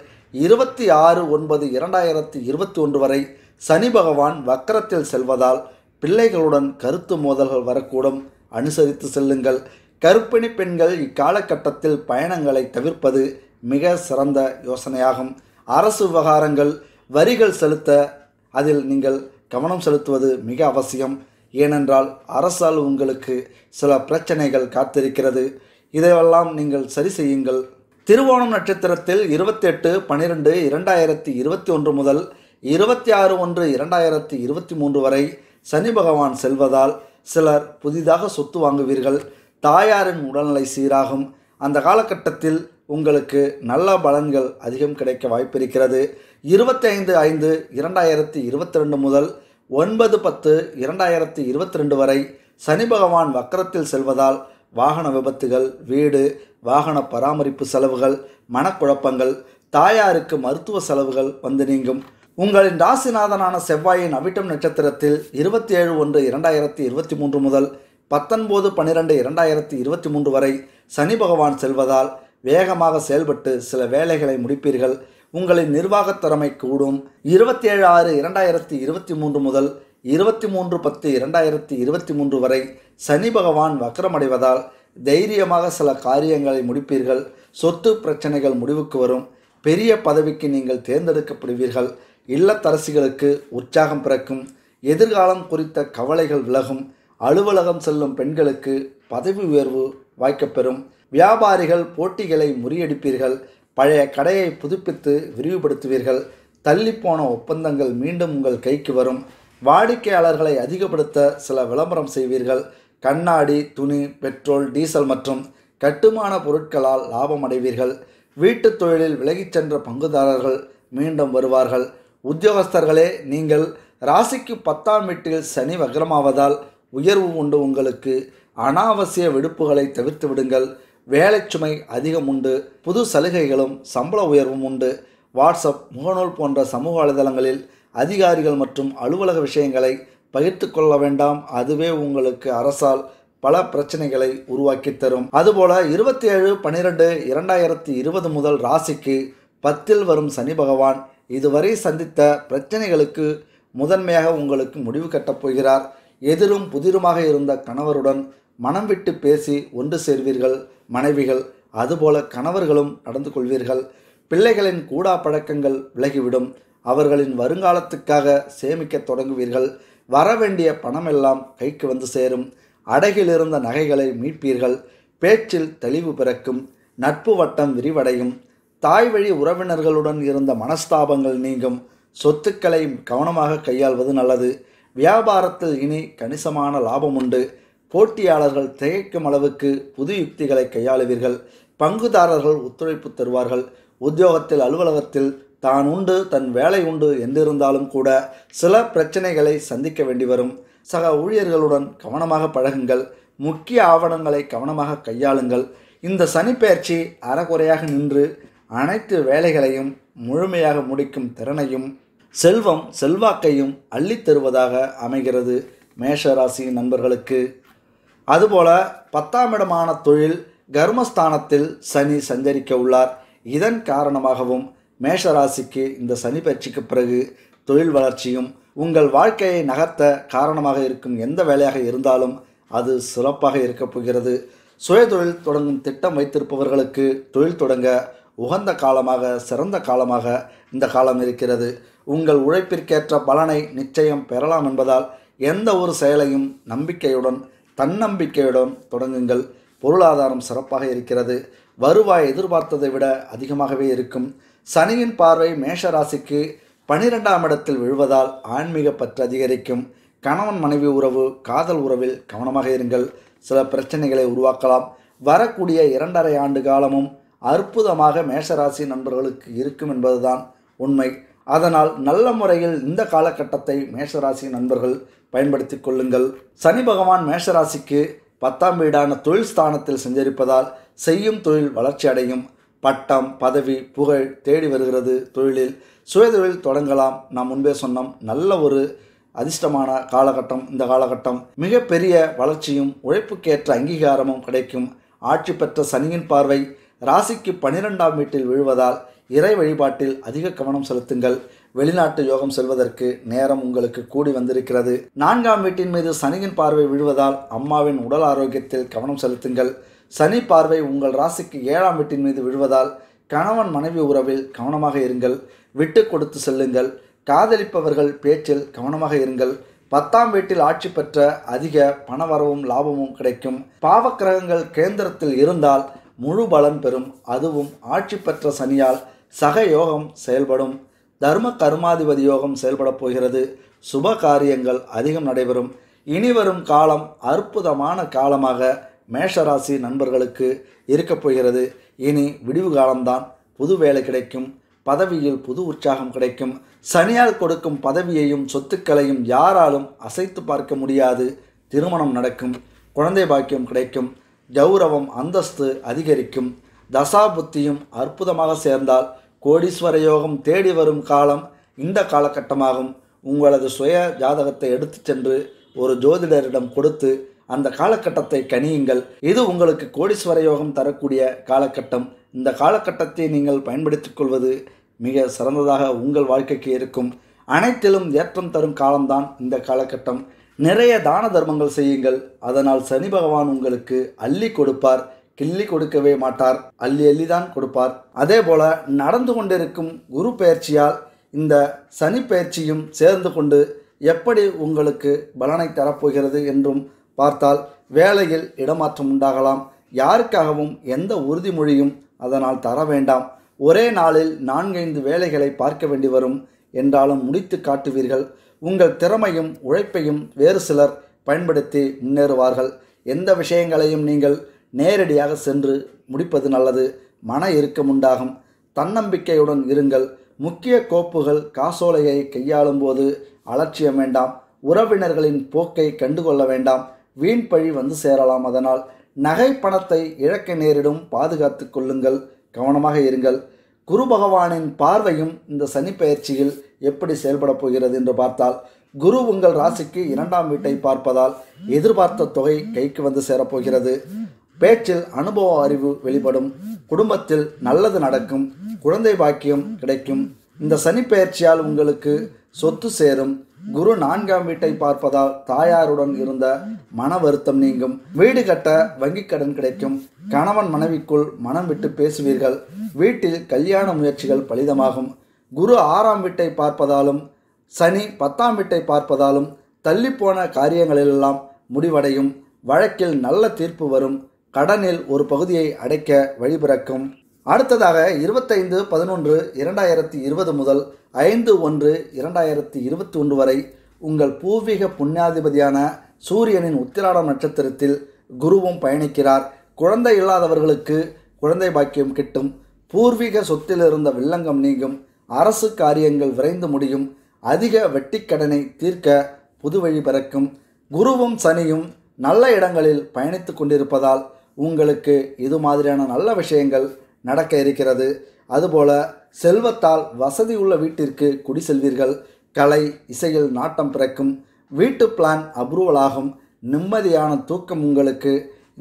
S1: இருபத்தி ஆறு ஒன்பது இரண்டாயிரத்தி இருபத்தி ஒன்று வரை சனி பகவான் வக்கரத்தில் செல்வதால் பிள்ளைகளுடன் கருத்து மோதல்கள் வரக்கூடும் அனுசரித்து செல்லுங்கள் கருப்பிணி பெண்கள் இக்காலகட்டத்தில் பயணங்களை தவிர்ப்பது மிக சிறந்த யோசனையாகும் அரசு விவகாரங்கள் வரிகள் செலுத்த அதில் நீங்கள் கவனம் செலுத்துவது மிக அவசியம் ஏனென்றால் அரசால் உங்களுக்கு சில பிரச்சனைகள் காத்திருக்கிறது இதையெல்லாம் நீங்கள் சரி செய்யுங்கள் திருவோணம் நட்சத்திரத்தில் இருபத்தி எட்டு பனிரெண்டு இரண்டாயிரத்தி இருபத்தி ஒன்று முதல் இருபத்தி ஆறு ஒன்று இரண்டாயிரத்தி இருபத்தி மூன்று வரை சனி பகவான் செல்வதால் சிலர் புதிதாக சொத்து வாங்குவீர்கள் தாயாரின் உடல்நிலை சீராகும் அந்த காலகட்டத்தில் உங்களுக்கு நல்ல பலன்கள் அதிகம் கிடைக்க வாய்ப்பிருக்கிறது இருபத்தி ஐந்து ஐந்து இரண்டாயிரத்தி இருபத்தி ரெண்டு முதல் ஒன்பது பத்து இரண்டாயிரத்தி இருபத்தி ரெண்டு வரை சனி பகவான் வக்கரத்தில் செல்வதால் வாகன விபத்துகள் வீடு வாகன பராமரிப்பு செலவுகள் மனக்குழப்பங்கள் தாயாருக்கு மருத்துவ செலவுகள் வந்து நீங்கும் உங்களின் ராசிநாதனான செவ்வாயின் அவிட்டம் நட்சத்திரத்தில் இருபத்தி ஏழு ஒன்று இரண்டாயிரத்தி இருபத்தி மூன்று முதல் பத்தொன்பது பன்னிரெண்டு இரண்டாயிரத்தி இருபத்தி மூன்று வரை சனி பகவான் செல்வதால் வேகமாக செயல்பட்டு சில வேலைகளை முடிப்பீர்கள் உங்களின் நிர்வாகத் திறமை கூடும் இருபத்தி ஏழு ஆறு இரண்டாயிரத்தி இருபத்தி மூன்று முதல் இருபத்தி மூன்று பத்து இரண்டாயிரத்தி இருபத்தி மூன்று வரை சனி பகவான் வக்கரமடைவதால் தைரியமாக சில காரியங்களை முடிப்பீர்கள் சொத்து பிரச்சனைகள் முடிவுக்கு வரும் பெரிய பதவிக்கு நீங்கள் தேர்ந்தெடுக்கப்படுவீர்கள் இல்லத்தரசிகளுக்கு உற்சாகம் பிறக்கும் எதிர்காலம் குறித்த கவலைகள் விலகும் அலுவலகம் செல்லும் பெண்களுக்கு பதவி உயர்வு வாய்க்கப்பெறும் வியாபாரிகள் போட்டிகளை முறியடிப்பீர்கள் பழைய கடையை புதுப்பித்து விரிவுபடுத்துவீர்கள் தள்ளிப்போன ஒப்பந்தங்கள் மீண்டும் உங்கள் கைக்கு வரும் வாடிக்கையாளர்களை அதிகப்படுத்த சில விளம்பரம் செய்வீர்கள் கண்ணாடி துணி பெட்ரோல் டீசல் மற்றும் கட்டுமான பொருட்களால் லாபம் அடைவீர்கள் வீட்டுத் தொழிலில் விலகிச் சென்ற பங்குதாரர்கள் மீண்டும் வருவார்கள் உத்தியோகஸ்தர்களே நீங்கள் ராசிக்கு பத்தாம் வீட்டில் சனி வக்ரமாவதால் உயர்வு உண்டு உங்களுக்கு அனாவசிய விடுப்புகளை தவிர்த்து விடுங்கள் வேலைச்சுமை அதிகம் உண்டு புது சலுகைகளும் சம்பள உயர்வும் உண்டு வாட்ஸ்அப் முகநூல் போன்ற சமூக வலைதளங்களில் அதிகாரிகள் மற்றும் அலுவலக விஷயங்களை பகிர்ந்து கொள்ள வேண்டாம் அதுவே உங்களுக்கு அரசால் பல பிரச்சனைகளை உருவாக்கி தரும் அதுபோல இருபத்தி ஏழு பன்னிரெண்டு இரண்டாயிரத்தி இருபது முதல் ராசிக்கு பத்தில் வரும் சனி பகவான் இதுவரை சந்தித்த பிரச்சனைகளுக்கு முதன்மையாக உங்களுக்கு முடிவு கட்டப் போகிறார் எதிரும் புதிருமாக இருந்த கணவருடன் மனம் விட்டு பேசி ஒன்று சேர்வீர்கள் மனைவிகள் அதுபோல கணவர்களும் நடந்து கொள்வீர்கள் பிள்ளைகளின் கூடா பழக்கங்கள் விலகிவிடும் அவர்களின் வருங்காலத்துக்காக சேமிக்க தொடங்குவீர்கள் வர பணம் எல்லாம் கைக்கு வந்து சேரும் அடகிலிருந்த நகைகளை மீட்பீர்கள் பேச்சில் தெளிவு பிறக்கும் நட்பு வட்டம் விரிவடையும் தாய் வழி உறவினர்களுடன் இருந்த மனஸ்தாபங்கள் நீங்கும் சொத்துக்களை கவனமாக கையாள்வது நல்லது வியாபாரத்தில் இனி கணிசமான லாபம் உண்டு போட்டியாளர்கள் திகைக்கும் அளவுக்கு புது யுக்திகளை கையாளுவீர்கள் பங்குதாரர்கள் ஒத்துழைப்பு தருவார்கள் உத்தியோகத்தில் அலுவலகத்தில் தான் உண்டு தன் வேலை உண்டு என்றிருந்தாலும் கூட சில பிரச்சனைகளை சந்திக்க வேண்டி வரும் சக ஊழியர்களுடன் கவனமாக பழகுங்கள் முக்கிய ஆவணங்களை கவனமாக கையாளுங்கள் இந்த சனிப்பெயர்ச்சி அறகுறையாக நின்று அனைத்து வேலைகளையும் முழுமையாக முடிக்கும் திறனையும் செல்வம் செல்வாக்கையும் அள்ளித் தருவதாக அமைகிறது மேஷராசி நண்பர்களுக்கு அதுபோல பத்தாம் இடமான தொழில் கர்மஸ்தானத்தில் சனி சஞ்சரிக்க உள்ளார் இதன் காரணமாகவும் மேஷராசிக்கு இந்த சனி பயிற்சிக்கு பிறகு தொழில் வளர்ச்சியும் உங்கள் வாழ்க்கையை நகர்த்த காரணமாக இருக்கும் எந்த வேலையாக இருந்தாலும் அது சிறப்பாக இருக்கப் போகிறது சுயதொழில் தொடங்கும் திட்டம் வைத்திருப்பவர்களுக்கு தொழில் தொடங்க உகந்த காலமாக சிறந்த காலமாக இந்த காலம் இருக்கிறது உங்கள் உழைப்பிற்கேற்ற பலனை நிச்சயம் பெறலாம் என்பதால் எந்த ஒரு செயலையும் நம்பிக்கையுடன் தன்னம்பிக்கையுடன் தொடங்குங்கள் பொருளாதாரம் சிறப்பாக இருக்கிறது வருவாய் எதிர்பார்த்ததை விட அதிகமாகவே இருக்கும் சனியின் பார்வை மேஷ ராசிக்கு பனிரெண்டாம் இடத்தில் விழுவதால் ஆன்மீக பற்று அதிகரிக்கும் கணவன் மனைவி உறவு காதல் உறவில் கவனமாக இருங்கள் சில பிரச்சனைகளை உருவாக்கலாம் வரக்கூடிய இரண்டரை ஆண்டு காலமும் அற்புதமாக மேஷராசி நண்பர்களுக்கு இருக்கும் என்பதுதான் உண்மை அதனால் நல்ல முறையில் இந்த காலகட்டத்தை மேஷராசி நண்பர்கள் பயன்படுத்தி கொள்ளுங்கள் சனி பகவான் மேஷராசிக்கு பத்தாம் வீடான தொழில் ஸ்தானத்தில் சஞ்சரிப்பதால் செய்யும் தொழில் வளர்ச்சி அடையும் பட்டம் பதவி புகழ் தேடி வருகிறது தொழிலில் சுயதொழில் தொடங்கலாம் நாம் முன்பே சொன்னோம் நல்ல ஒரு அதிர்ஷ்டமான காலகட்டம் இந்த காலகட்டம் மிகப்பெரிய வளர்ச்சியும் உழைப்புக்கேற்ற அங்கீகாரமும் கிடைக்கும் ஆட்சி பெற்ற சனியின் பார்வை ராசிக்கு பனிரெண்டாம் வீட்டில் விழுவதால் இறை வழிபாட்டில் அதிக கவனம் செலுத்துங்கள் வெளிநாட்டு யோகம் செல்வதற்கு நேரம் உங்களுக்கு கூடி வந்திருக்கிறது நான்காம் வீட்டின் மீது சனியின் பார்வை விழுவதால் அம்மாவின் உடல் ஆரோக்கியத்தில் கவனம் செலுத்துங்கள் சனி பார்வை உங்கள் ராசிக்கு ஏழாம் வீட்டின் மீது விழுவதால் கணவன் மனைவி உறவில் கவனமாக இருங்கள் விட்டு கொடுத்து செல்லுங்கள் காதலிப்பவர்கள் பேச்சில் கவனமாக இருங்கள் பத்தாம் வீட்டில் ஆட்சி பெற்ற அதிக பணவரவும் லாபமும் கிடைக்கும் பாவக்கிரகங்கள் கேந்திரத்தில் இருந்தால் முழு பலன் பெறும் அதுவும் ஆட்சி பெற்ற சனியால் சக யோகம் செயல்படும் தர்ம கருமாதிபதி யோகம் செயல்படப் போகிறது சுப காரியங்கள் அதிகம் நடைபெறும் இனிவரும் காலம் அற்புதமான காலமாக மேஷராசி நண்பர்களுக்கு இருக்கப் போகிறது இனி விடிவு காலம்தான் புது வேலை கிடைக்கும் பதவியில் புது உற்சாகம் கிடைக்கும் சனியால் கொடுக்கும் பதவியையும் சொத்துக்களையும் யாராலும் அசைத்து பார்க்க முடியாது திருமணம் நடக்கும் குழந்தை பாக்கியம் கிடைக்கும் கௌரவம் அந்தஸ்து அதிகரிக்கும் தசா புத்தியும் அற்புதமாக சேர்ந்தால் கோடீஸ்வர யோகம் தேடி வரும் காலம் இந்த காலகட்டமாகும் உங்களது சுய ஜாதகத்தை எடுத்து சென்று ஒரு ஜோதிடரிடம் கொடுத்து அந்த காலகட்டத்தை கணியுங்கள் இது உங்களுக்கு கோடீஸ்வர யோகம் தரக்கூடிய காலகட்டம் இந்த காலகட்டத்தை நீங்கள் பயன்படுத்திக் கொள்வது மிக சிறந்ததாக உங்கள் வாழ்க்கைக்கு இருக்கும் அனைத்திலும் ஏற்றம் தரும் காலம்தான் இந்த காலகட்டம் நிறைய தான தர்மங்கள் செய்யுங்கள் அதனால் சனி பகவான் உங்களுக்கு அள்ளி கொடுப்பார் கிள்ளி கொடுக்கவே மாட்டார் அள்ளி அள்ளிதான் கொடுப்பார் அதே போல நடந்து கொண்டிருக்கும் குரு பயிற்சியால் இந்த சனி பயிற்சியும் சேர்ந்து கொண்டு எப்படி உங்களுக்கு பலனை தரப்போகிறது என்றும் பார்த்தால் வேலையில் இடமாற்றம் உண்டாகலாம் யாருக்காகவும் எந்த உறுதிமொழியும் அதனால் தர வேண்டாம் ஒரே நாளில் நான்கைந்து வேலைகளை பார்க்க வேண்டி வரும் என்றாலும் முடித்து காட்டுவீர்கள் உங்கள் திறமையும் உழைப்பையும் வேறு சிலர் பயன்படுத்தி முன்னேறுவார்கள் எந்த விஷயங்களையும் நீங்கள் நேரடியாக சென்று முடிப்பது நல்லது மன இறுக்கம் உண்டாகும் தன்னம்பிக்கையுடன் இருங்கள் முக்கிய கோப்புகள் காசோலையை கையாளும் போது அலட்சியம் வேண்டாம் உறவினர்களின் போக்கை கண்டுகொள்ள வேண்டாம் வீண் பழி வந்து சேரலாம் அதனால் நகை பணத்தை இழக்க நேரிடும் பாதுகாத்து கொள்ளுங்கள் கவனமாக இருங்கள் குரு பகவானின் பார்வையும் இந்த சனி பயிற்சியில் எப்படி செயல்பட போகிறது என்று பார்த்தால் குரு உங்கள் ராசிக்கு இரண்டாம் வீட்டை பார்ப்பதால் எதிர்பார்த்த தொகை கைக்கு வந்து சேரப்போகிறது பேச்சில் அனுபவ அறிவு வெளிப்படும் குடும்பத்தில் நல்லது நடக்கும் குழந்தை பாக்கியம் கிடைக்கும் இந்த சனி பயிற்சியால் உங்களுக்கு சொத்து சேரும் குரு நான்காம் வீட்டை பார்ப்பதால் தாயாருடன் இருந்த மன வருத்தம் நீங்கும் வீடு கட்ட வங்கி கடன் கிடைக்கும் கணவன் மனைவிக்குள் மனம் விட்டு பேசுவீர்கள் வீட்டில் கல்யாண முயற்சிகள் பலிதமாகும் குரு ஆறாம் வீட்டை பார்ப்பதாலும் சனி பத்தாம் வீட்டை பார்ப்பதாலும் தள்ளிப்போன காரியங்களிலெல்லாம் முடிவடையும் வழக்கில் நல்ல தீர்ப்பு வரும் கடனில் ஒரு பகுதியை அடைக்க வழிபிறக்கும் அடுத்ததாக இருபத்தைந்து பதினொன்று இரண்டாயிரத்தி இருபது முதல் ஐந்து ஒன்று இரண்டாயிரத்தி இருபத்தி ஒன்று வரை உங்கள் பூர்வீக புண்ணியாதிபதியான சூரியனின் உத்திராடம் நட்சத்திரத்தில் குருவும் பயணிக்கிறார் குழந்தை இல்லாதவர்களுக்கு குழந்தை பாக்கியம் கிட்டும் பூர்வீக சொத்தில் இருந்த வில்லங்கம் நீங்கும் அரசு காரியங்கள் விரைந்து முடியும் அதிக வெட்டிக்கடனை தீர்க்க புது வழி பிறக்கும் குருவும் சனியும் நல்ல இடங்களில் பயணித்து கொண்டிருப்பதால் உங்களுக்கு இது மாதிரியான நல்ல விஷயங்கள் நடக்க இருக்கிறது அதுபோல செல்வத்தால் வசதி உள்ள வீட்டிற்கு குடி செல்வீர்கள் கலை இசையில் நாட்டம் பிறக்கும் வீட்டு பிளான் அப்ரூவல் ஆகும் நிம்மதியான தூக்கம் உங்களுக்கு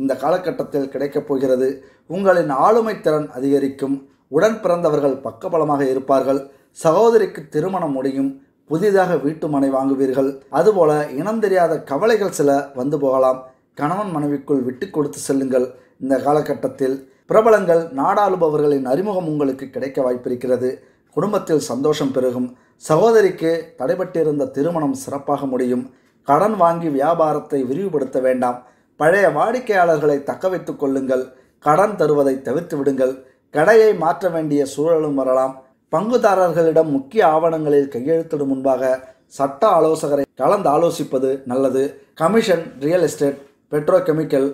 S1: இந்த காலகட்டத்தில் கிடைக்கப் போகிறது உங்களின் ஆளுமை திறன் அதிகரிக்கும் உடன் பிறந்தவர்கள் பக்கபலமாக இருப்பார்கள் சகோதரிக்கு திருமணம் முடியும் புதிதாக வீட்டு மனை வாங்குவீர்கள் அதுபோல இனம் தெரியாத கவலைகள் சில வந்து போகலாம் கணவன் மனைவிக்குள் விட்டு கொடுத்து செல்லுங்கள் இந்த காலகட்டத்தில் பிரபலங்கள் நாடாளுபவர்களின் அறிமுகம் உங்களுக்கு கிடைக்க வாய்ப்பிருக்கிறது குடும்பத்தில் சந்தோஷம் பெருகும் சகோதரிக்கு தடைபட்டிருந்த திருமணம் சிறப்பாக முடியும் கடன் வாங்கி வியாபாரத்தை விரிவுபடுத்த வேண்டாம் பழைய வாடிக்கையாளர்களை தக்க வைத்துக் கொள்ளுங்கள் கடன் தருவதை தவிர்த்து விடுங்கள் கடையை மாற்ற வேண்டிய சூழலும் வரலாம் பங்குதாரர்களிடம் முக்கிய ஆவணங்களில் கையெழுத்திடும் முன்பாக சட்ட ஆலோசகரை கலந்து ஆலோசிப்பது நல்லது கமிஷன் ரியல் எஸ்டேட் பெட்ரோகெமிக்கல்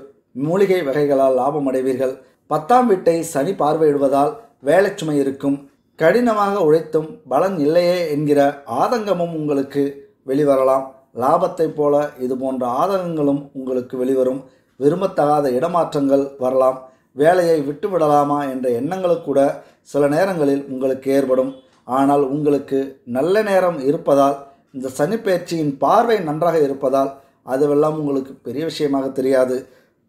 S1: மூலிகை வகைகளால் லாபம் அடைவீர்கள் பத்தாம் வீட்டை சனி பார்வையிடுவதால் வேலைச்சுமை இருக்கும் கடினமாக உழைத்தும் பலன் இல்லையே என்கிற ஆதங்கமும் உங்களுக்கு வெளிவரலாம் லாபத்தைப் போல இது போன்ற ஆதங்கங்களும் உங்களுக்கு வெளிவரும் விரும்பத்தகாத இடமாற்றங்கள் வரலாம் வேலையை விட்டுவிடலாமா என்ற எண்ணங்கள் கூட சில நேரங்களில் உங்களுக்கு ஏற்படும் ஆனால் உங்களுக்கு நல்ல நேரம் இருப்பதால் இந்த சனிப்பயிற்சியின் பார்வை நன்றாக இருப்பதால் அதுவெல்லாம் உங்களுக்கு பெரிய விஷயமாக தெரியாது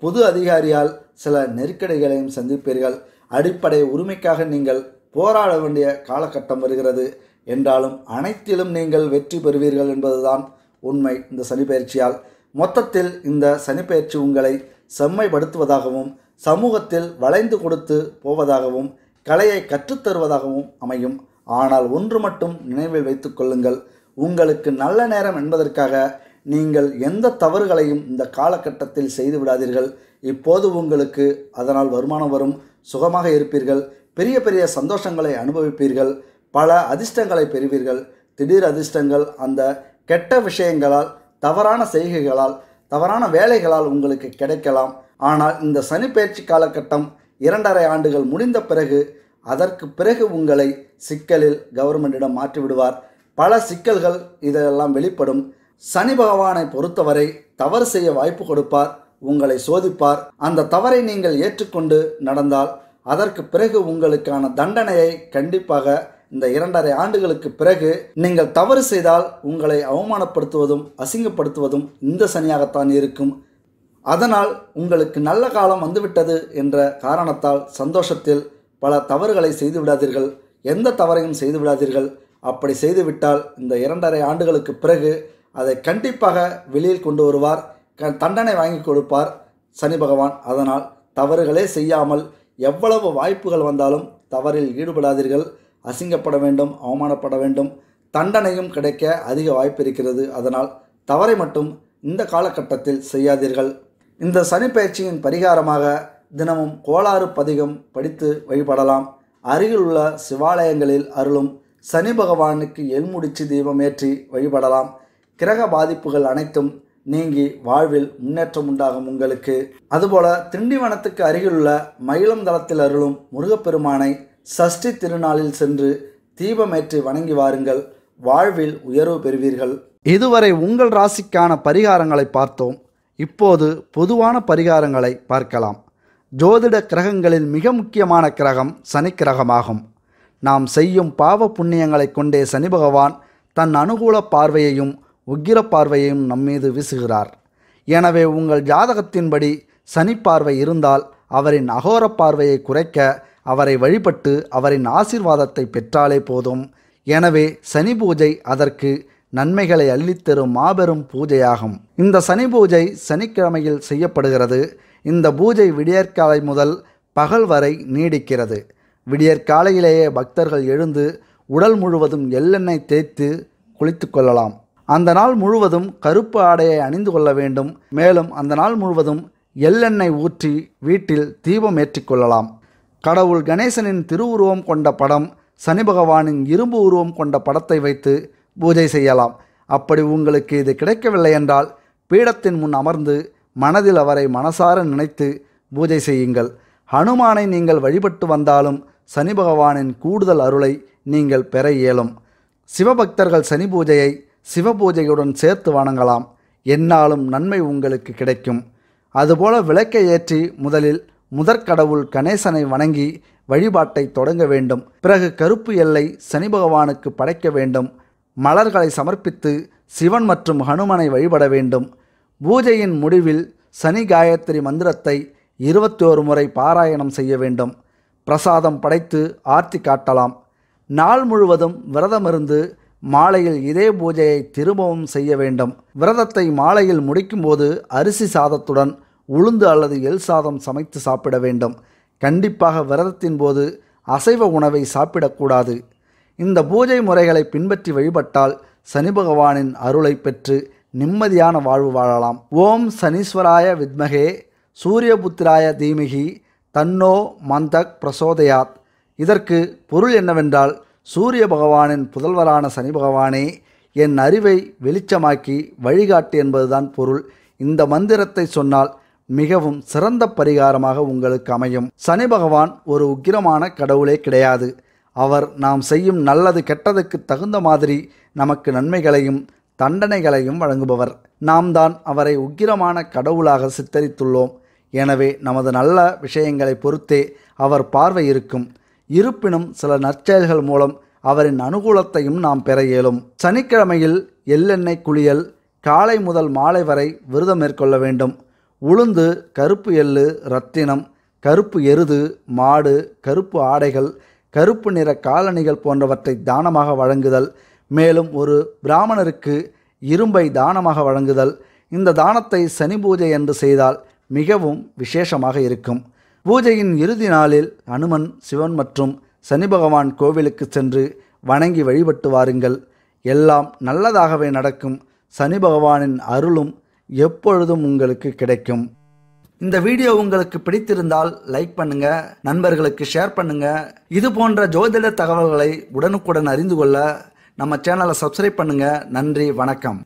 S1: புது அதிகாரியால் சில நெருக்கடிகளையும் சந்திப்பீர்கள் அடிப்படை உரிமைக்காக நீங்கள் போராட வேண்டிய காலகட்டம் வருகிறது என்றாலும் அனைத்திலும் நீங்கள் வெற்றி பெறுவீர்கள் என்பதுதான் உண்மை இந்த சனிப்பயிற்சியால் மொத்தத்தில் இந்த சனிப்பயிற்சி உங்களை செம்மைப்படுத்துவதாகவும் சமூகத்தில் வளைந்து கொடுத்து போவதாகவும் கலையை கற்றுத்தருவதாகவும் அமையும் ஆனால் ஒன்று மட்டும் நினைவில் வைத்துக் கொள்ளுங்கள் உங்களுக்கு நல்ல நேரம் என்பதற்காக நீங்கள் எந்த தவறுகளையும் இந்த காலகட்டத்தில் செய்து விடாதீர்கள் இப்போது உங்களுக்கு அதனால் வருமானம் வரும் சுகமாக இருப்பீர்கள் பெரிய பெரிய சந்தோஷங்களை அனுபவிப்பீர்கள் பல அதிர்ஷ்டங்களை பெறுவீர்கள் திடீர் அதிர்ஷ்டங்கள் அந்த கெட்ட விஷயங்களால் தவறான செய்கைகளால் தவறான வேலைகளால் உங்களுக்கு கிடைக்கலாம் ஆனால் இந்த சனி பயிற்சி காலகட்டம் இரண்டரை ஆண்டுகள் முடிந்த பிறகு அதற்கு பிறகு உங்களை சிக்கலில் கவர்மெண்டிடம் மாற்றிவிடுவார் பல சிக்கல்கள் இதெல்லாம் வெளிப்படும் சனி பகவானை பொறுத்தவரை தவறு செய்ய வாய்ப்பு கொடுப்பார் உங்களை சோதிப்பார் அந்த தவறை நீங்கள் ஏற்றுக்கொண்டு நடந்தால் அதற்கு பிறகு உங்களுக்கான தண்டனையை கண்டிப்பாக இந்த இரண்டரை ஆண்டுகளுக்கு பிறகு நீங்கள் தவறு செய்தால் உங்களை அவமானப்படுத்துவதும் அசிங்கப்படுத்துவதும் இந்த சனியாகத்தான் இருக்கும் அதனால் உங்களுக்கு நல்ல காலம் வந்துவிட்டது என்ற காரணத்தால் சந்தோஷத்தில் பல தவறுகளை செய்து விடாதீர்கள் எந்த தவறையும் செய்து விடாதீர்கள் அப்படி செய்துவிட்டால் இந்த இரண்டரை ஆண்டுகளுக்கு பிறகு அதை கண்டிப்பாக வெளியில் கொண்டு வருவார் க தண்டனை வாங்கி கொடுப்பார் சனி பகவான் அதனால் தவறுகளே செய்யாமல் எவ்வளவு வாய்ப்புகள் வந்தாலும் தவறில் ஈடுபடாதீர்கள் அசிங்கப்பட வேண்டும் அவமானப்பட வேண்டும் தண்டனையும் கிடைக்க அதிக வாய்ப்பு இருக்கிறது அதனால் தவறை மட்டும் இந்த காலகட்டத்தில் செய்யாதீர்கள் இந்த சனி பயிற்சியின் பரிகாரமாக தினமும் கோளாறு பதிகம் படித்து வழிபடலாம் அருகில் உள்ள சிவாலயங்களில் அருளும் சனி பகவானுக்கு எல்முடிச்சு தீபம் ஏற்றி வழிபடலாம் கிரக பாதிப்புகள் அனைத்தும் நீங்கி வாழ்வில் முன்னேற்றம் உண்டாகும் உங்களுக்கு அதுபோல திண்டிவனத்துக்கு அருகிலுள்ள மயிலம் தளத்தில் அருளும் முருகப்பெருமானை சஷ்டி திருநாளில் சென்று தீபமேற்றி வணங்கி வாருங்கள் வாழ்வில் உயர்வு பெறுவீர்கள் இதுவரை உங்கள் ராசிக்கான பரிகாரங்களை பார்த்தோம் இப்போது பொதுவான பரிகாரங்களை பார்க்கலாம் ஜோதிட கிரகங்களில் மிக முக்கியமான கிரகம் சனி கிரகமாகும் நாம் செய்யும் பாவ புண்ணியங்களை கொண்டே சனி பகவான் தன் அனுகூல பார்வையையும் உக்கிர பார்வையையும் நம்மீது வீசுகிறார் எனவே உங்கள் ஜாதகத்தின்படி சனி பார்வை இருந்தால் அவரின் அகோர பார்வையை குறைக்க அவரை வழிபட்டு அவரின் ஆசிர்வாதத்தை பெற்றாலே போதும் எனவே சனி பூஜை அதற்கு நன்மைகளை அள்ளித்தரும் மாபெரும் பூஜையாகும் இந்த சனி பூஜை சனிக்கிழமையில் செய்யப்படுகிறது இந்த பூஜை விடியற்காலை முதல் பகல் வரை நீடிக்கிறது விடியற்காலையிலேயே பக்தர்கள் எழுந்து உடல் முழுவதும் எள்ளெண்ணெய் தேய்த்து குளித்து கொள்ளலாம் அந்த நாள் முழுவதும் கருப்பு ஆடையை அணிந்து கொள்ள வேண்டும் மேலும் அந்த நாள் முழுவதும் எள்ளெண்ணெய் ஊற்றி வீட்டில் தீபம் ஏற்றிக்கொள்ளலாம் கடவுள் கணேசனின் திருவுருவம் கொண்ட படம் சனி பகவானின் இரும்பு உருவம் கொண்ட படத்தை வைத்து பூஜை செய்யலாம் அப்படி உங்களுக்கு இது கிடைக்கவில்லை என்றால் பீடத்தின் முன் அமர்ந்து மனதில் அவரை மனசார நினைத்து பூஜை செய்யுங்கள் ஹனுமானை நீங்கள் வழிபட்டு வந்தாலும் சனி பகவானின் கூடுதல் அருளை நீங்கள் பெற இயலும் சிவபக்தர்கள் சனி பூஜையை சிவபூஜையுடன் சேர்த்து வணங்கலாம் என்னாலும் நன்மை உங்களுக்கு கிடைக்கும் அதுபோல விளக்கை ஏற்றி முதலில் முதற்கடவுள் கணேசனை வணங்கி வழிபாட்டை தொடங்க வேண்டும் பிறகு கருப்பு எல்லை சனி பகவானுக்கு படைக்க வேண்டும் மலர்களை சமர்ப்பித்து சிவன் மற்றும் ஹனுமனை வழிபட வேண்டும் பூஜையின் முடிவில் சனி காயத்ரி மந்திரத்தை இருபத்தி ஒரு முறை பாராயணம் செய்ய வேண்டும் பிரசாதம் படைத்து ஆர்த்தி காட்டலாம் நாள் முழுவதும் விரதமிருந்து மாலையில் இதே பூஜையை திரும்பவும் செய்ய வேண்டும் விரதத்தை மாலையில் முடிக்கும்போது அரிசி சாதத்துடன் உளுந்து அல்லது எல் சாதம் சமைத்து சாப்பிட வேண்டும் கண்டிப்பாக விரதத்தின் போது அசைவ உணவை சாப்பிடக்கூடாது இந்த பூஜை முறைகளை பின்பற்றி வழிபட்டால் சனி பகவானின் அருளை பெற்று நிம்மதியான வாழ்வு வாழலாம் ஓம் சனீஸ்வராய வித்மகே சூரியபுத்திராய தீமிகி தன்னோ மந்தக் பிரசோதயாத் இதற்கு பொருள் என்னவென்றால் சூரிய பகவானின் புதல்வரான சனி பகவானே என் அறிவை வெளிச்சமாக்கி வழிகாட்டு என்பதுதான் பொருள் இந்த மந்திரத்தை சொன்னால் மிகவும் சிறந்த பரிகாரமாக உங்களுக்கு அமையும் சனி பகவான் ஒரு உக்கிரமான கடவுளே கிடையாது அவர் நாம் செய்யும் நல்லது கெட்டதுக்கு தகுந்த மாதிரி நமக்கு நன்மைகளையும் தண்டனைகளையும் வழங்குபவர் நாம் தான் அவரை உக்கிரமான கடவுளாக சித்தரித்துள்ளோம் எனவே நமது நல்ல விஷயங்களை பொறுத்தே அவர் பார்வை இருக்கும் இருப்பினும் சில நற்செயல்கள் மூலம் அவரின் அனுகூலத்தையும் நாம் பெற இயலும் சனிக்கிழமையில் எள்ளெண்ணெய் குளியல் காலை முதல் மாலை வரை விரதம் மேற்கொள்ள வேண்டும் உளுந்து கருப்பு எள்ளு ரத்தினம் கருப்பு எருது மாடு கருப்பு ஆடைகள் கருப்பு நிற காலணிகள் போன்றவற்றை தானமாக வழங்குதல் மேலும் ஒரு பிராமணருக்கு இரும்பை தானமாக வழங்குதல் இந்த தானத்தை சனி பூஜை என்று செய்தால் மிகவும் விசேஷமாக இருக்கும் பூஜையின் இறுதி நாளில் அனுமன் சிவன் மற்றும் சனி பகவான் கோவிலுக்கு சென்று வணங்கி வழிபட்டு வாருங்கள் எல்லாம் நல்லதாகவே நடக்கும் சனி பகவானின் அருளும் எப்பொழுதும் உங்களுக்கு கிடைக்கும் இந்த வீடியோ உங்களுக்கு பிடித்திருந்தால் லைக் பண்ணுங்க நண்பர்களுக்கு ஷேர் பண்ணுங்க இது போன்ற ஜோதிட தகவல்களை உடனுக்குடன் அறிந்து கொள்ள நம்ம சேனலை சப்ஸ்கிரைப் பண்ணுங்க நன்றி வணக்கம்